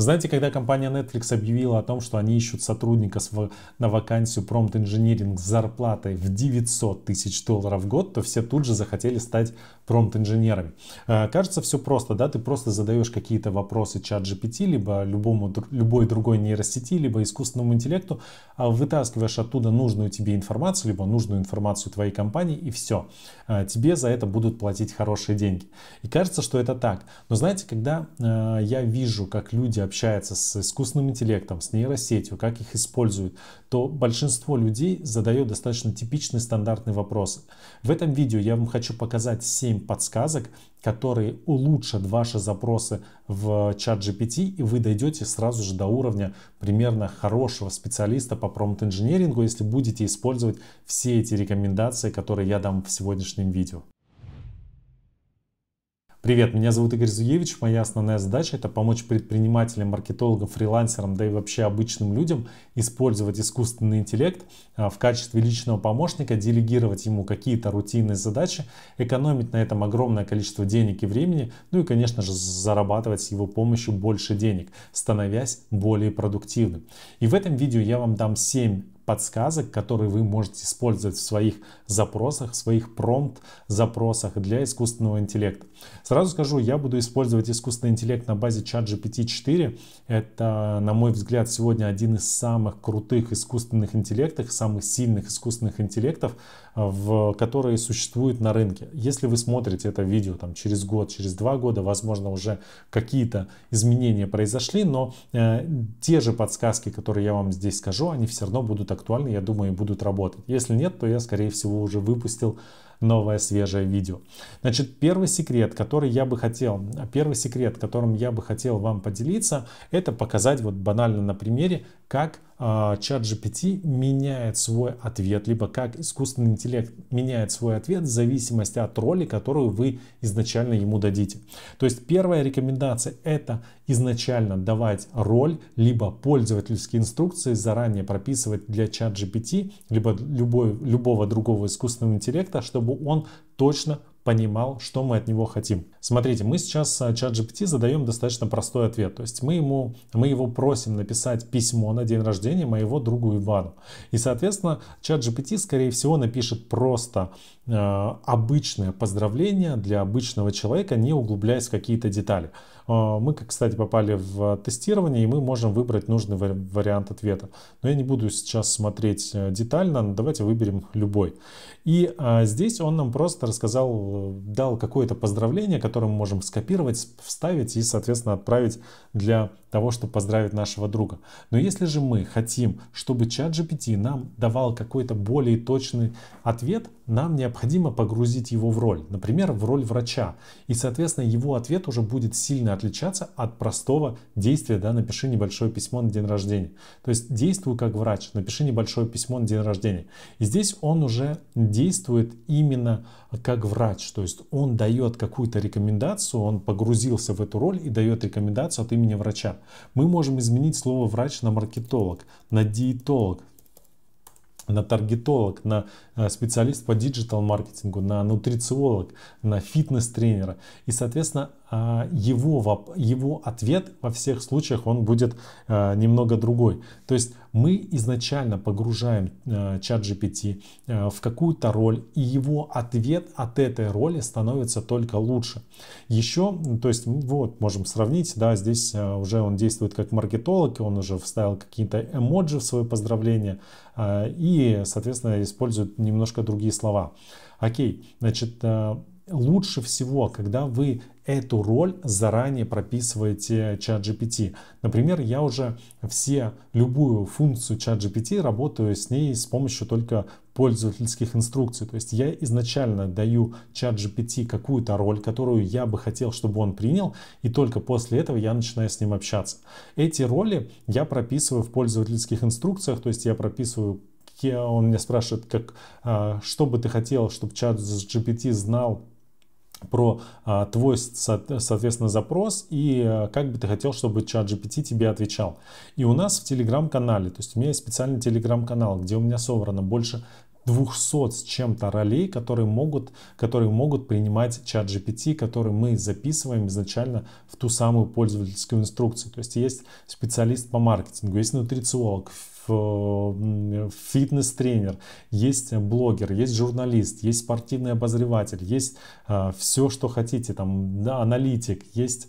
Знаете, когда компания Netflix объявила о том, что они ищут сотрудника на вакансию промпт инжиниринг с зарплатой в 900 тысяч долларов в год, то все тут же захотели стать промпт инженерами. Э, кажется, все просто, да, ты просто задаешь какие-то вопросы чат GPT, либо любому, любой другой нейросети, либо искусственному интеллекту, а вытаскиваешь оттуда нужную тебе информацию, либо нужную информацию твоей компании, и все. Э, тебе за это будут платить хорошие деньги. И кажется, что это так. Но знаете, когда э, я вижу, как люди общается с искусственным интеллектом, с нейросетью, как их используют, то большинство людей задает достаточно типичный стандартный вопрос. В этом видео я вам хочу показать 7 подсказок, которые улучшат ваши запросы в чат GPT, и вы дойдете сразу же до уровня примерно хорошего специалиста по промпт-инженерингу, если будете использовать все эти рекомендации, которые я дам в сегодняшнем видео. Привет, меня зовут Игорь Зуевич. Моя основная задача это помочь предпринимателям, маркетологам, фрилансерам, да и вообще обычным людям использовать искусственный интеллект а, в качестве личного помощника, делегировать ему какие-то рутинные задачи, экономить на этом огромное количество денег и времени, ну и, конечно же, зарабатывать с его помощью больше денег, становясь более продуктивным. И в этом видео я вам дам 7 подсказок, которые вы можете использовать в своих запросах, в своих промпт-запросах для искусственного интеллекта. Сразу скажу, я буду использовать искусственный интеллект на базе ChatGPT-4. Это, на мой взгляд, сегодня один из самых крутых искусственных интеллектов, самых сильных искусственных интеллектов в, которые существуют на рынке. Если вы смотрите это видео там, через год, через два года, возможно, уже какие-то изменения произошли, но э, те же подсказки, которые я вам здесь скажу, они все равно будут актуальны, я думаю, и будут работать. Если нет, то я, скорее всего, уже выпустил новое свежее видео. Значит, первый секрет, который я бы хотел, первый секрет, которым я бы хотел вам поделиться, это показать вот банально на примере, как а, чат GPT меняет свой ответ, либо как искусственный интеллект меняет свой ответ в зависимости от роли, которую вы изначально ему дадите. То есть первая рекомендация это изначально давать роль, либо пользовательские инструкции заранее прописывать для чат GPT, либо любой, любого другого искусственного интеллекта, чтобы он точно понимал, что мы от него хотим. Смотрите, мы сейчас э, чат GPT задаем достаточно простой ответ. То есть мы, ему, мы его просим написать письмо на день рождения моего другу Ивану. И, соответственно, чат GPT, скорее всего, напишет просто э, обычное поздравление для обычного человека, не углубляясь в какие-то детали. А, мы, кстати, попали в тестирование, и мы можем выбрать нужный вариант ответа. Но я не буду сейчас смотреть э, детально, давайте выберем любой. И а, здесь он нам просто рассказал, э, дал какое-то поздравление, которое мы можем скопировать, вставить и, соответственно, отправить для того, чтобы поздравить нашего друга. Но если же мы хотим, чтобы чат GPT нам давал какой-то более точный ответ, нам необходимо погрузить его в роль, например, в роль врача. И, соответственно, его ответ уже будет сильно отличаться от простого действия, да, напиши небольшое письмо на день рождения. То есть действуй как врач, напиши небольшое письмо на день рождения. И здесь он уже действует именно как врач, то есть он дает какую-то рекомендацию, он погрузился в эту роль и дает рекомендацию от имени врача. Мы можем изменить слово врач на маркетолог, на диетолог, на таргетолог, на э, специалист по диджитал-маркетингу, на нутрициолог, на фитнес-тренера. И, соответственно, а, его, его ответ во всех случаях он будет а, немного другой. То есть мы изначально погружаем а, чат GPT в какую-то роль, и его ответ от этой роли становится только лучше. Еще, то есть вот, можем сравнить, да, здесь уже он действует как маркетолог, он уже вставил какие-то эмоджи в свое поздравление и, соответственно, использует немножко другие слова. Окей, значит, лучше всего, когда вы эту роль заранее прописываете ChatGPT. Например, я уже все, любую функцию ChatGPT работаю с ней с помощью только пользовательских инструкций. То есть я изначально даю ChatGPT какую-то роль, которую я бы хотел, чтобы он принял, и только после этого я начинаю с ним общаться. Эти роли я прописываю в пользовательских инструкциях, то есть я прописываю он меня спрашивает, как, а, что бы ты хотел, чтобы чат GPT знал про а, твой, соответственно, запрос и а, как бы ты хотел, чтобы чат GPT тебе отвечал. И у нас в телеграм-канале, то есть у меня есть специальный телеграм-канал, где у меня собрано больше 200 с чем-то ролей, которые могут, которые могут принимать чат GPT, который мы записываем изначально в ту самую пользовательскую инструкцию. То есть есть специалист по маркетингу, есть нутрициолог, Э, фитнес-тренер, есть блогер, есть журналист, есть спортивный обозреватель, есть э, все, что хотите, там, да, аналитик, есть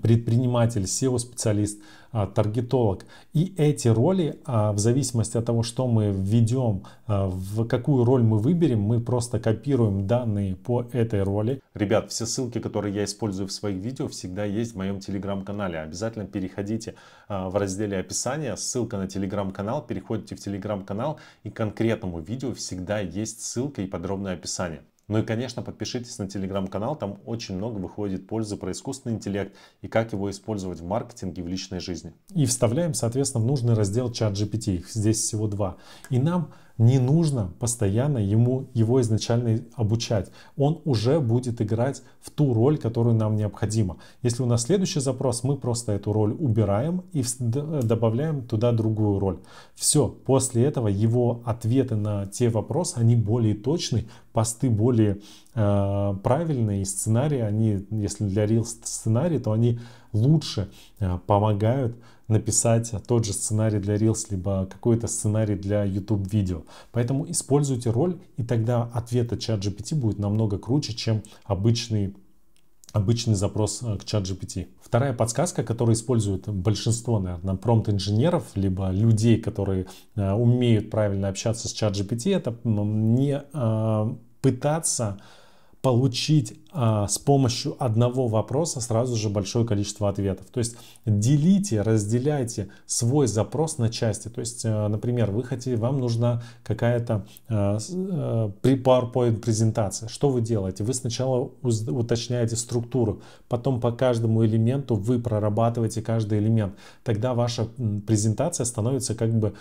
предприниматель, SEO-специалист, а, таргетолог. И эти роли, а, в зависимости от того, что мы введем, а, в какую роль мы выберем, мы просто копируем данные по этой роли. Ребят, все ссылки, которые я использую в своих видео, всегда есть в моем телеграм-канале. Обязательно переходите в разделе описания, ссылка на телеграм-канал, переходите в телеграм-канал и к конкретному видео всегда есть ссылка и подробное описание. Ну и, конечно, подпишитесь на телеграм-канал, там очень много выходит пользы про искусственный интеллект и как его использовать в маркетинге в личной жизни. И вставляем, соответственно, в нужный раздел чат GPT. Их здесь всего два. И нам не нужно постоянно ему его изначально обучать. Он уже будет играть в ту роль, которую нам необходимо. Если у нас следующий запрос, мы просто эту роль убираем и добавляем туда другую роль. Все, после этого его ответы на те вопросы, они более точны, посты более э, правильные, и сценарии, они, если для Reels сценарий, то они лучше э, помогают написать тот же сценарий для Reels, либо какой-то сценарий для YouTube видео. Поэтому используйте роль, и тогда ответ от чат GPT будет намного круче, чем обычный обычный запрос э, к чат GPT. Вторая подсказка, которую используют большинство, наверное, промпт-инженеров, либо людей, которые э, умеют правильно общаться с чат GPT, это не э, пытаться получить а, с помощью одного вопроса сразу же большое количество ответов. То есть делите, разделяйте свой запрос на части. То есть, э, например, вы хотите, вам нужна какая-то э, э, при PowerPoint презентация. Что вы делаете? Вы сначала уточняете структуру, потом по каждому элементу вы прорабатываете каждый элемент. Тогда ваша презентация становится как бы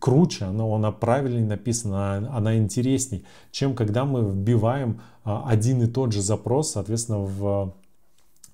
круче, но она правильнее написана, она интересней, чем когда мы вбиваем а, один и тот же запрос, соответственно, в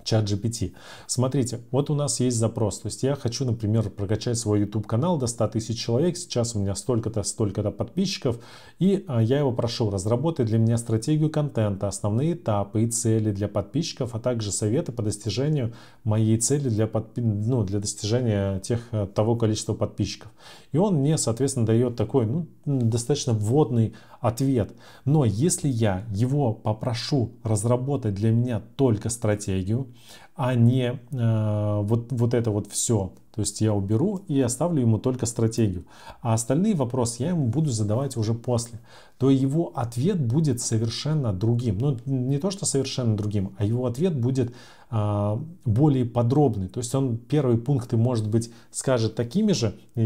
чат GPT. Смотрите, вот у нас есть запрос. То есть я хочу, например, прокачать свой YouTube канал до 100 тысяч человек. Сейчас у меня столько-то, столько-то подписчиков. И а, я его прошу разработать для меня стратегию контента, основные этапы и цели для подписчиков, а также советы по достижению моей цели для, подпи... ну, для достижения тех, э, того количества подписчиков. И он мне, соответственно, дает такой ну, достаточно вводный ответ. Но если я его попрошу разработать для меня только стратегию, а не э, вот, вот это вот все, то есть я уберу и оставлю ему только стратегию. А остальные вопросы я ему буду задавать уже после. То его ответ будет совершенно другим. Ну, не то, что совершенно другим, а его ответ будет а, более подробный. То есть он первые пункты, может быть, скажет такими же. И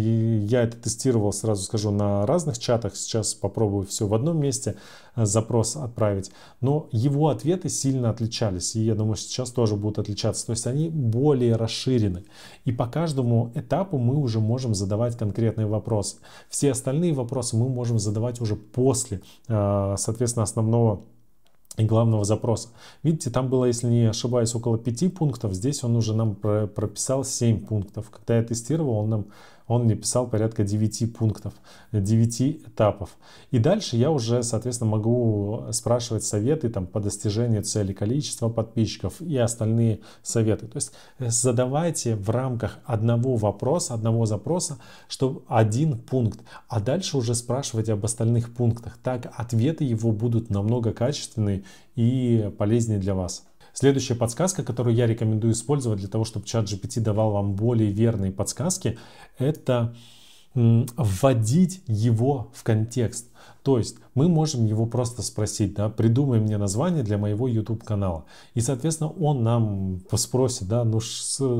я это тестировал, сразу скажу, на разных чатах. Сейчас попробую все в одном месте э, запрос отправить. Но его ответы сильно отличались. И я думаю, сейчас тоже будут отличаться. То есть они более расширены. И по каждому этапу мы уже можем задавать конкретные вопросы. Все остальные вопросы мы можем задавать уже после, э, соответственно, основного и главного запроса. Видите, там было, если не ошибаюсь, около 5 пунктов, здесь он уже нам прописал 7 пунктов. Когда я тестировал, он нам он мне писал порядка 9 пунктов, 9 этапов. И дальше я уже, соответственно, могу спрашивать советы там, по достижению цели количества подписчиков и остальные советы. То есть э, задавайте в рамках одного вопроса, одного запроса, что один пункт, а дальше уже спрашивайте об остальных пунктах. Так ответы его будут намного качественные и полезнее для вас. Следующая подсказка, которую я рекомендую использовать для того, чтобы чат GPT давал вам более верные подсказки, это вводить его в контекст. То есть мы можем его просто спросить, да, придумай мне название для моего YouTube канала. И, соответственно, он нам спросит, да, ну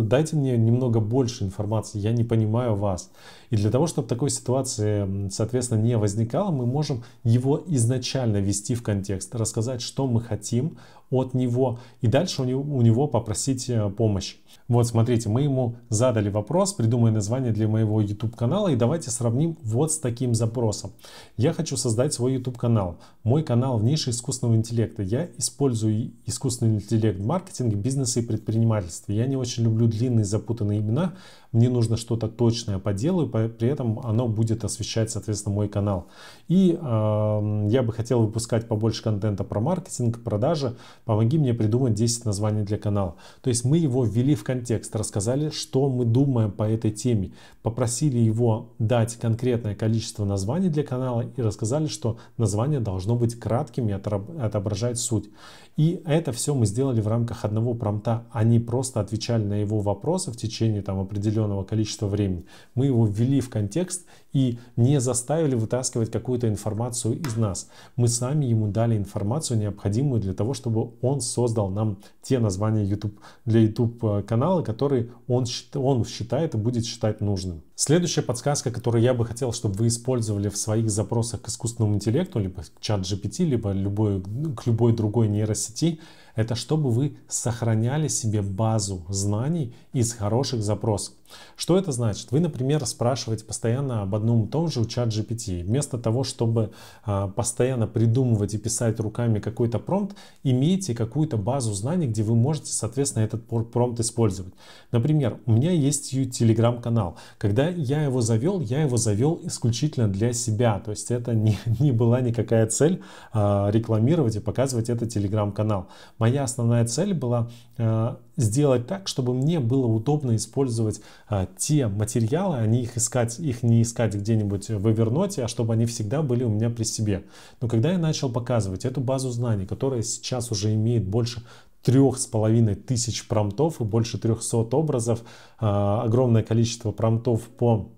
дайте мне немного больше информации, я не понимаю вас. И для того, чтобы такой ситуации, соответственно, не возникало, мы можем его изначально ввести в контекст, рассказать, что мы хотим от него, и дальше у него, у него попросить э, помощи. Вот, смотрите, мы ему задали вопрос, придумай название для моего YouTube канала, и давайте сравним вот с таким запросом. Я хочу хочу создать свой YouTube-канал. Мой канал в нише искусственного интеллекта. Я использую искусственный интеллект в маркетинге, бизнесе и предпринимательстве. Я не очень люблю длинные запутанные имена, мне нужно что-то точное по делу, и при этом оно будет освещать, соответственно, мой канал. И э, я бы хотел выпускать побольше контента про маркетинг, продажи. Помоги мне придумать 10 названий для канала. То есть мы его ввели в контекст, рассказали, что мы думаем по этой теме, попросили его дать конкретное количество названий для канала и рассказали, что название должно быть кратким и отображать суть. И это все мы сделали в рамках одного промта. Они просто отвечали на его вопросы в течение там, определенного количества времени. Мы его ввели в контекст и не заставили вытаскивать какую-то информацию из нас. Мы сами ему дали информацию необходимую для того, чтобы он создал нам те названия YouTube, для YouTube э, канала, которые он, он считает и будет считать нужным. Следующая подсказка, которую я бы хотел, чтобы вы использовали в своих запросах к искусственному интеллекту, либо к чат GPT, либо любой, к любой другой нейросети, это чтобы вы сохраняли себе базу знаний из хороших запросов. Что это значит? Вы, например, спрашиваете постоянно об одном и том же у чат GPT. Вместо того, чтобы а, постоянно придумывать и писать руками какой-то промпт, имейте какую-то базу знаний, где вы можете, соответственно, этот промпт использовать. Например, у меня есть телеграм-канал. Когда я его завел, я его завел исключительно для себя. То есть это не, не была никакая цель а, рекламировать и показывать этот телеграм-канал. Моя основная цель была а, сделать так, чтобы мне было удобно использовать а, те материалы, они их искать, их не искать где-нибудь в Evernote, а чтобы они всегда были у меня при себе. Но когда я начал показывать эту базу знаний, которая сейчас уже имеет больше трех с половиной тысяч промтов и больше 300 образов, а, огромное количество промтов по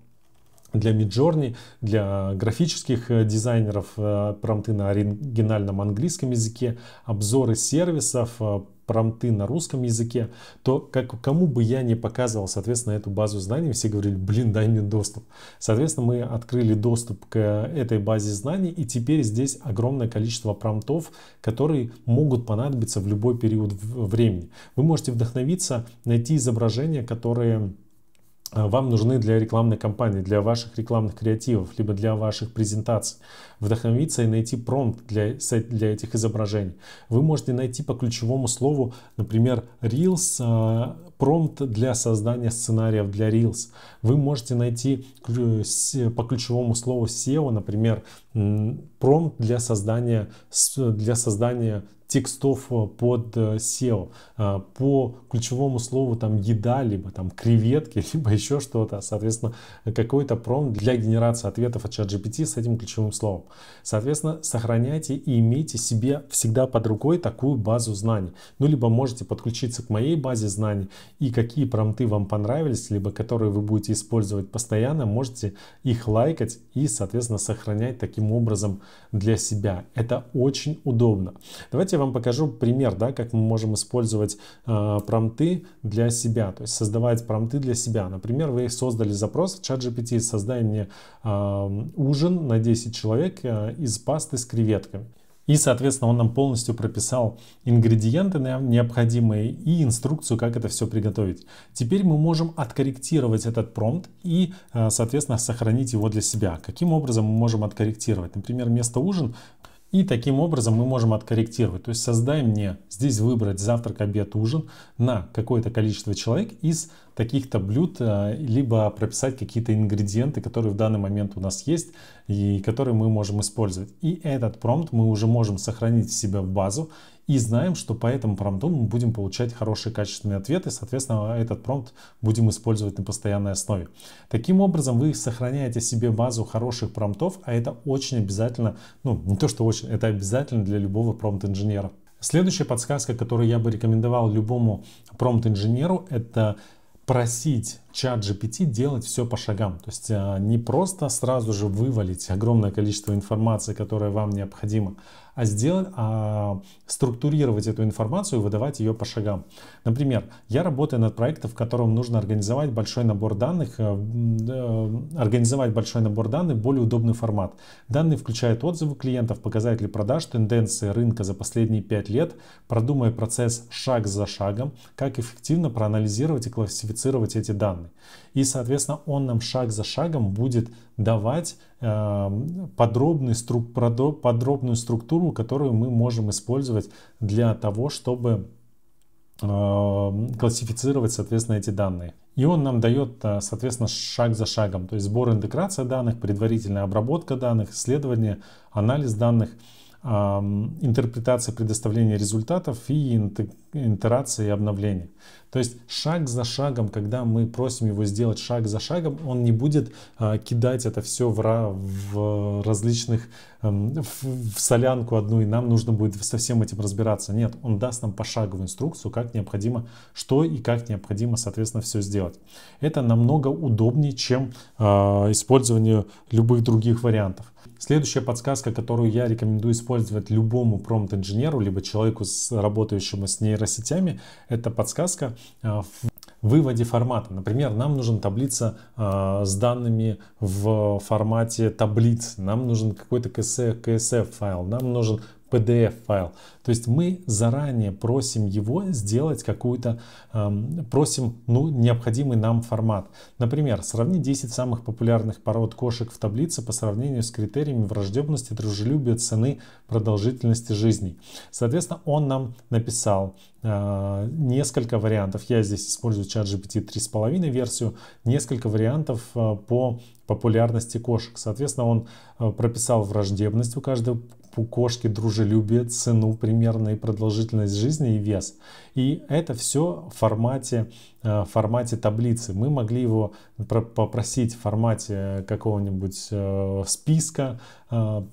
для Midjourney, для графических э, дизайнеров, э, промты на оригинальном английском языке, обзоры сервисов, э, промты на русском языке, то как, кому бы я не показывал, соответственно, эту базу знаний, все говорили, блин, дай мне доступ. Соответственно, мы открыли доступ к этой базе знаний, и теперь здесь огромное количество промтов, которые могут понадобиться в любой период времени. Вы можете вдохновиться, найти изображения, которые а, вам нужны для рекламной кампании, для ваших рекламных креативов, либо для ваших презентаций. Вдохновиться и найти промпт для, для этих изображений. Вы можете найти по ключевому слову, например, Reels, а, промпт для создания сценариев для Reels. Вы можете найти по ключевому слову SEO, например, промпт для создания, для создания текстов э, под SEO э, э, по ключевому слову там еда, либо там креветки, либо еще что-то, соответственно, какой-то пром для генерации ответов от ChatGPT с этим ключевым словом. Соответственно, сохраняйте и имейте себе всегда под рукой такую базу знаний. Ну, либо можете подключиться к моей базе знаний и какие промты вам понравились, либо которые вы будете использовать постоянно, можете их лайкать и, соответственно, сохранять таким образом для себя. Это очень удобно. Давайте я вам вам покажу пример, да, как мы можем использовать э, промты для себя, то есть создавать промты для себя. Например, вы создали запрос в ChatGPT, создай мне э, ужин на 10 человек э, из пасты с креветками. И, соответственно, он нам полностью прописал ингредиенты необходимые и инструкцию, как это все приготовить. Теперь мы можем откорректировать этот промпт и, соответственно, сохранить его для себя. Каким образом мы можем откорректировать? Например, вместо ужин и таким образом мы можем откорректировать. То есть создаем мне здесь выбрать завтрак, обед, ужин на какое-то количество человек из таких-то блюд, э, либо прописать какие-то ингредиенты, которые в данный момент у нас есть и которые мы можем использовать. И этот промпт мы уже можем сохранить в себя в базу и знаем, что по этому промпту мы будем получать хорошие качественные ответы, соответственно, этот промпт будем использовать на постоянной основе. Таким образом, вы сохраняете себе базу хороших промптов, а это очень обязательно, ну, не то что очень, это обязательно для любого промпт-инженера. Следующая подсказка, которую я бы рекомендовал любому промпт-инженеру, это просить чат GPT делать все по шагам. То есть а, не просто сразу же вывалить огромное количество информации, которая вам необходима, а, сделать, а структурировать эту информацию и выдавать ее по шагам. Например, я работаю над проектом, в котором нужно организовать большой набор данных, э, организовать большой набор данных в более удобный формат. Данные включают отзывы клиентов, показатели продаж, тенденции рынка за последние 5 лет, продумая процесс шаг за шагом, как эффективно проанализировать и классифицировать эти данные. И, соответственно, он нам шаг за шагом будет давать Эм, подробный, струк, подробную структуру, которую мы можем использовать для того, чтобы эм, классифицировать, соответственно, эти данные. И он нам дает, э, соответственно, шаг за шагом, то есть сбор интеграция данных, предварительная обработка данных, исследование, анализ данных – интерпретация предоставления результатов и интерации и обновления. То есть шаг за шагом, когда мы просим его сделать шаг за шагом, он не будет а, кидать это все в различных Эм, в солянку одну, и нам нужно будет со всем этим разбираться. Нет, он даст нам пошаговую инструкцию, как необходимо, что и как необходимо, соответственно, все сделать. Это намного удобнее, чем э, использование любых других вариантов. Следующая подсказка, которую я рекомендую использовать любому промпт-инженеру, либо человеку, работающему с нейросетями, это подсказка э, в выводе формата. Например, нам нужна таблица э, с данными в формате таблиц, нам нужен какой-то КС, КСФ файл, нам нужен PDF файл. То есть мы заранее просим его сделать какую-то, эм, просим ну, необходимый нам формат. Например, сравни 10 самых популярных пород кошек в таблице по сравнению с критериями враждебности, дружелюбия, цены, продолжительности жизни. Соответственно, он нам написал э, несколько вариантов. Я здесь использую чат GPT 3.5 версию. Несколько вариантов э, по популярности кошек. Соответственно, он э, прописал враждебность у каждой у кошки дружелюбие, цену, примерно и продолжительность жизни и вес. И это все в формате, э, в формате таблицы. Мы могли его попросить в формате э, какого-нибудь э, списка, в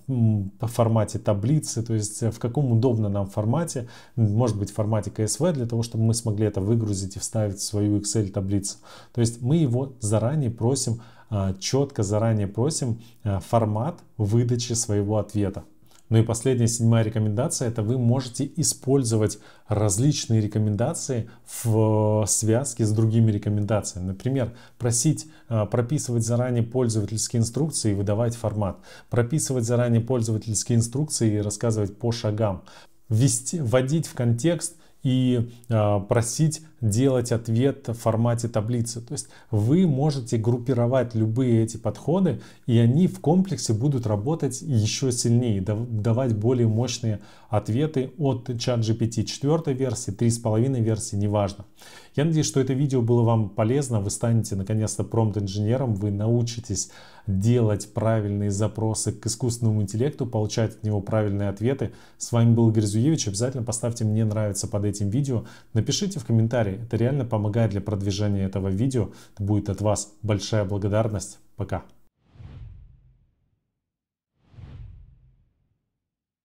формате таблицы, то есть в каком удобно нам формате, может быть в формате CSV, для того, чтобы мы смогли это выгрузить и вставить в свою Excel таблицу. То есть мы его заранее просим четко заранее просим формат выдачи своего ответа. Ну и последняя, седьмая рекомендация, это вы можете использовать различные рекомендации в э, связке с другими рекомендациями. Например, просить э, прописывать заранее пользовательские инструкции и выдавать формат, прописывать заранее пользовательские инструкции и рассказывать по шагам, ввести, вводить в контекст и э, просить делать ответ в формате таблицы. То есть вы можете группировать любые эти подходы, и они в комплексе будут работать еще сильнее, давать более мощные ответы от чат ChatGPT 4 версии, 3,5 версии, неважно. Я надеюсь, что это видео было вам полезно, вы станете наконец-то промт инженером вы научитесь делать правильные запросы к искусственному интеллекту, получать от него правильные ответы. С вами был Грязуевич, обязательно поставьте «Мне нравится» под этим видео, напишите в комментариях, комментарий. Это реально помогает для продвижения этого видео. Это будет от вас большая благодарность. Пока.